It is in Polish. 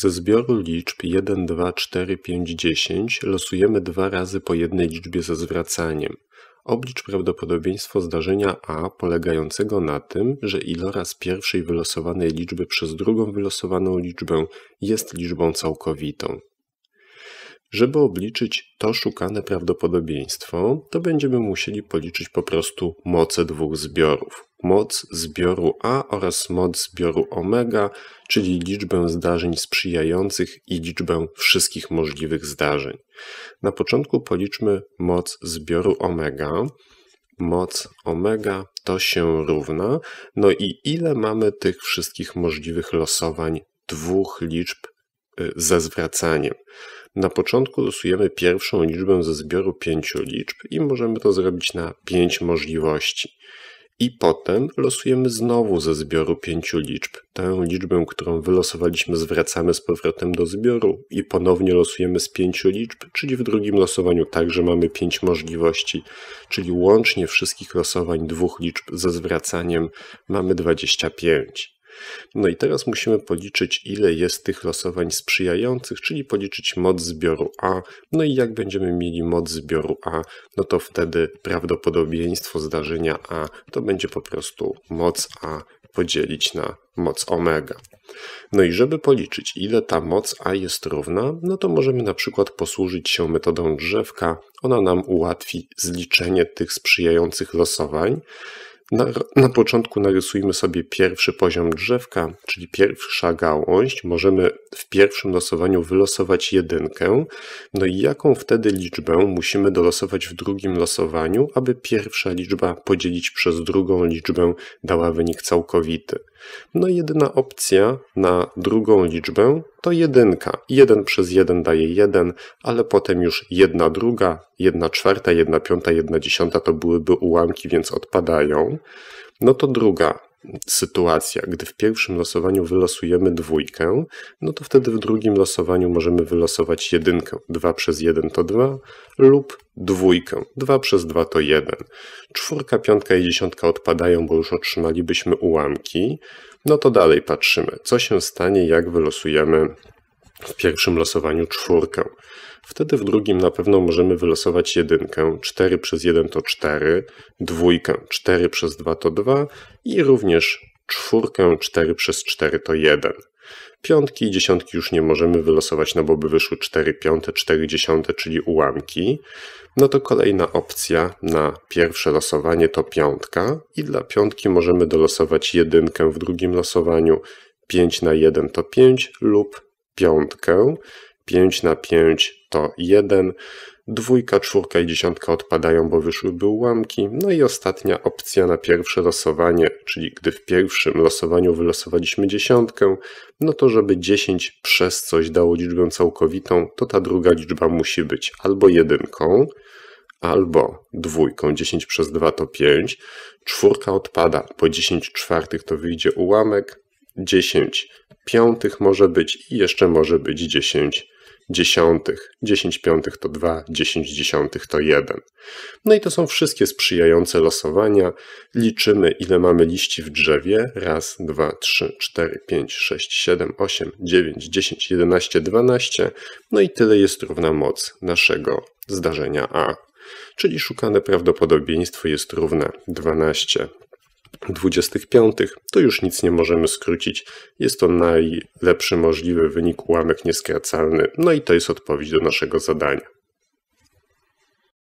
Ze zbioru liczb 1, 2, 4, 5, 10 losujemy dwa razy po jednej liczbie ze zwracaniem. Oblicz prawdopodobieństwo zdarzenia A polegającego na tym, że iloraz pierwszej wylosowanej liczby przez drugą wylosowaną liczbę jest liczbą całkowitą. Żeby obliczyć to szukane prawdopodobieństwo, to będziemy musieli policzyć po prostu moce dwóch zbiorów moc zbioru A oraz moc zbioru omega, czyli liczbę zdarzeń sprzyjających i liczbę wszystkich możliwych zdarzeń. Na początku policzmy moc zbioru omega. Moc omega to się równa, no i ile mamy tych wszystkich możliwych losowań dwóch liczb y, ze zwracaniem. Na początku losujemy pierwszą liczbę ze zbioru pięciu liczb i możemy to zrobić na pięć możliwości. I potem losujemy znowu ze zbioru pięciu liczb. Tę liczbę, którą wylosowaliśmy, zwracamy z powrotem do zbioru i ponownie losujemy z pięciu liczb, czyli w drugim losowaniu także mamy pięć możliwości, czyli łącznie wszystkich losowań dwóch liczb ze zwracaniem mamy 25. No i teraz musimy policzyć, ile jest tych losowań sprzyjających, czyli policzyć moc zbioru A. No i jak będziemy mieli moc zbioru A, no to wtedy prawdopodobieństwo zdarzenia A to będzie po prostu moc A podzielić na moc omega. No i żeby policzyć, ile ta moc A jest równa, no to możemy na przykład posłużyć się metodą drzewka. Ona nam ułatwi zliczenie tych sprzyjających losowań. Na, na, początku narysujmy sobie pierwszy poziom drzewka, czyli pierwsza gałąź. Możemy w pierwszym losowaniu wylosować jedynkę. No i jaką wtedy liczbę musimy dolosować w drugim losowaniu, aby pierwsza liczba podzielić przez drugą liczbę dała wynik całkowity. No i jedyna opcja na drugą liczbę to jedynka. 1 przez 1 daje 1, ale potem już 1 druga, 1 czwarta, 1 piąta, 1 dziesiąta to byłyby ułamki, więc odpadają. No to druga sytuacja, gdy w pierwszym losowaniu wylosujemy dwójkę, no to wtedy w drugim losowaniu możemy wylosować jedynkę. 2 przez 1 to 2 lub dwójkę. 2 przez 2 to 1. Czwórka, piątka i dziesiątka odpadają, bo już otrzymalibyśmy ułamki. No to dalej patrzymy, co się stanie, jak wylosujemy w pierwszym losowaniu czwórkę. Wtedy w drugim na pewno możemy wylosować jedynkę. 4 przez 1 to 4, dwójkę 4 przez 2 to 2 i również czwórkę 4 przez 4 to 1. Piątki i dziesiątki już nie możemy wylosować, no bo by wyszły 4 piąte, 4 dziesiąte, czyli ułamki. No to kolejna opcja na pierwsze losowanie to piątka i dla piątki możemy dolosować jedynkę w drugim losowaniu, 5 na 1 to 5 lub piątkę. 5 na 5 to 1. Dwójka, czwórka i dziesiątka odpadają, bo wyszłyby ułamki. No i ostatnia opcja na pierwsze losowanie, czyli gdy w pierwszym losowaniu wylosowaliśmy dziesiątkę, no to żeby 10 przez coś dało liczbę całkowitą, to ta druga liczba musi być albo jedynką, albo dwójką, 10 przez 2 to 5, czwórka odpada, po 10 czwartych to wyjdzie ułamek, 10 piątych może być i jeszcze może być 10 dziesiątych. 10 piątych to 2, 10 dziesiątych to 1. No i to są wszystkie sprzyjające losowania. Liczymy, ile mamy liści w drzewie. Raz, dwa, trzy, cztery, pięć, sześć, siedem, osiem, dziewięć, dziesięć, jedenaście, dwanaście. No i tyle jest równa moc naszego zdarzenia A. Czyli szukane prawdopodobieństwo jest równe 12 25, to już nic nie możemy skrócić. Jest to najlepszy możliwy wynik ułamek nieskracalny, no i to jest odpowiedź do naszego zadania.